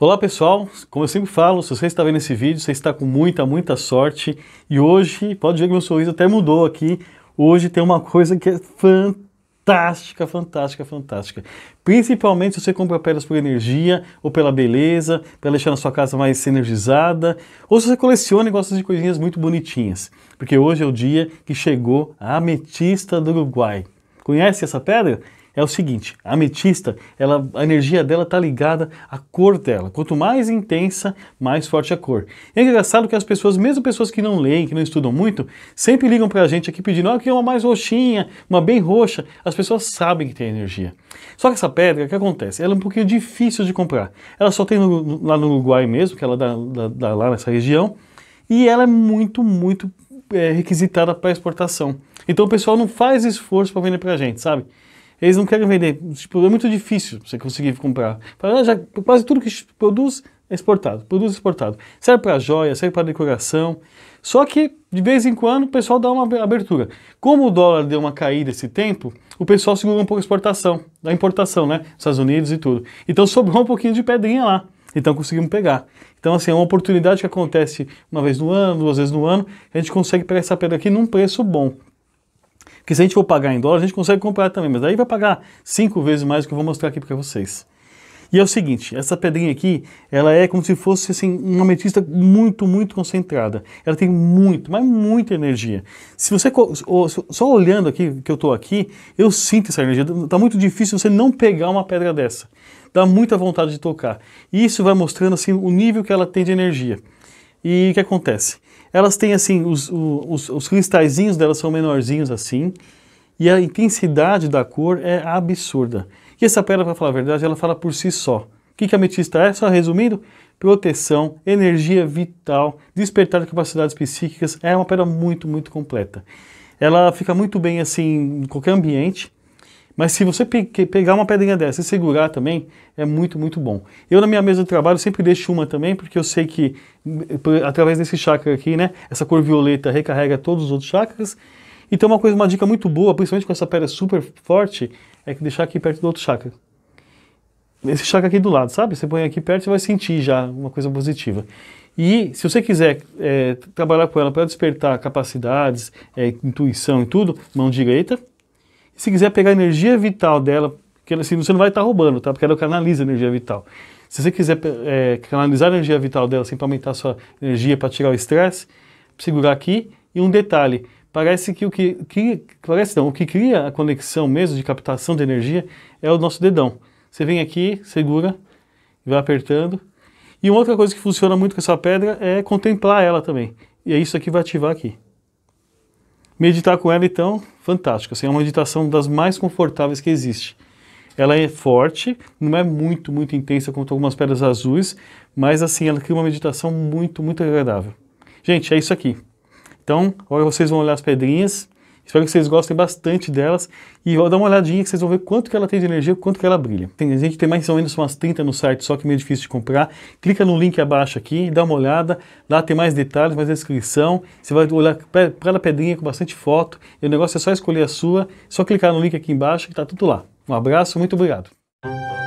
Olá pessoal, como eu sempre falo, se você está vendo esse vídeo, você está com muita, muita sorte e hoje, pode ver que meu sorriso até mudou aqui, hoje tem uma coisa que é fantástica, fantástica, fantástica. Principalmente se você compra pedras por energia ou pela beleza, para deixar na sua casa mais energizada, ou se você coleciona e gosta de coisinhas muito bonitinhas, porque hoje é o dia que chegou a ametista do Uruguai. Conhece essa pedra? é o seguinte: a ametista, ela, a energia dela está ligada à cor dela. Quanto mais intensa, mais forte a cor. E é engraçado que as pessoas, mesmo pessoas que não leem, que não estudam muito, sempre ligam para a gente aqui pedindo: ah, olha que é uma mais roxinha, uma bem roxa. As pessoas sabem que tem energia. Só que essa pedra, o que acontece? Ela é um pouquinho difícil de comprar. Ela só tem no, lá no Uruguai mesmo, que ela dá, dá, dá lá nessa região. E ela é muito, muito é, requisitada para exportação. Então o pessoal não faz esforço para vender para a gente, sabe? Eles não querem vender. Tipo, é muito difícil você conseguir comprar. Ah, já, quase tudo que produz é exportado, produz exportado. Serve para joia, serve para decoração. Só que, de vez em quando, o pessoal dá uma abertura. Como o dólar deu uma caída esse tempo, o pessoal segurou um pouco a exportação, da importação, né? Estados Unidos e tudo. Então sobrou um pouquinho de pedrinha lá. Então conseguimos pegar. Então, assim, é uma oportunidade que acontece uma vez no ano, duas vezes no ano. A gente consegue pegar essa pedra aqui num preço bom que se a gente for pagar em dólar, a gente consegue comprar também, mas aí vai pagar cinco vezes mais do que eu vou mostrar aqui para vocês. E é o seguinte, essa pedrinha aqui, ela é como se fosse assim, uma ametista muito, muito concentrada. Ela tem muito, mas muita energia. Se você, só olhando aqui, que eu estou aqui, eu sinto essa energia. Está muito difícil você não pegar uma pedra dessa. Dá muita vontade de tocar. E isso vai mostrando assim o nível que ela tem de energia. E o que acontece? Elas têm assim, os, os, os cristalzinhos delas são menorzinhos assim, e a intensidade da cor é absurda. E essa pedra, para falar a verdade, ela fala por si só. O que, que a ametista é? Só resumindo, proteção, energia vital, despertar de capacidades psíquicas, é uma pedra muito, muito completa. Ela fica muito bem assim em qualquer ambiente, mas se você pe pegar uma pedrinha dessa e segurar também, é muito, muito bom. Eu na minha mesa de trabalho sempre deixo uma também, porque eu sei que eh, através desse chakra aqui, né, essa cor violeta recarrega todos os outros chakras. Então uma coisa, uma dica muito boa, principalmente com essa pedra super forte, é que deixar aqui perto do outro chakra. Esse chakra aqui do lado, sabe? Você põe aqui perto, você vai sentir já uma coisa positiva. E se você quiser é, trabalhar com ela para despertar capacidades, é, intuição e tudo, mão direita, se quiser pegar a energia vital dela, porque assim, você não vai estar tá roubando, tá? Porque ela é canaliza a energia vital. Se você quiser é, canalizar a energia vital dela, assim, para aumentar a sua energia, para tirar o estresse, segurar aqui. E um detalhe, parece que o que, que parece não, o que cria a conexão mesmo de captação de energia é o nosso dedão. Você vem aqui, segura, vai apertando. E uma outra coisa que funciona muito com essa pedra é contemplar ela também. E é isso aqui vai ativar aqui. Meditar com ela, então, fantástico. Assim, é uma meditação das mais confortáveis que existe. Ela é forte, não é muito, muito intensa quanto algumas pedras azuis, mas assim, ela cria uma meditação muito, muito agradável. Gente, é isso aqui. Então, agora vocês vão olhar as pedrinhas Espero que vocês gostem bastante delas e vou dar uma olhadinha que vocês vão ver quanto que ela tem de energia, quanto que ela brilha. Tem, a gente tem mais ou menos umas 30 no site, só que meio difícil de comprar. Clica no link abaixo aqui, dá uma olhada, lá tem mais detalhes, mais descrição. Você vai olhar para cada pedrinha com bastante foto e o negócio é só escolher a sua, só clicar no link aqui embaixo que está tudo lá. Um abraço, muito obrigado.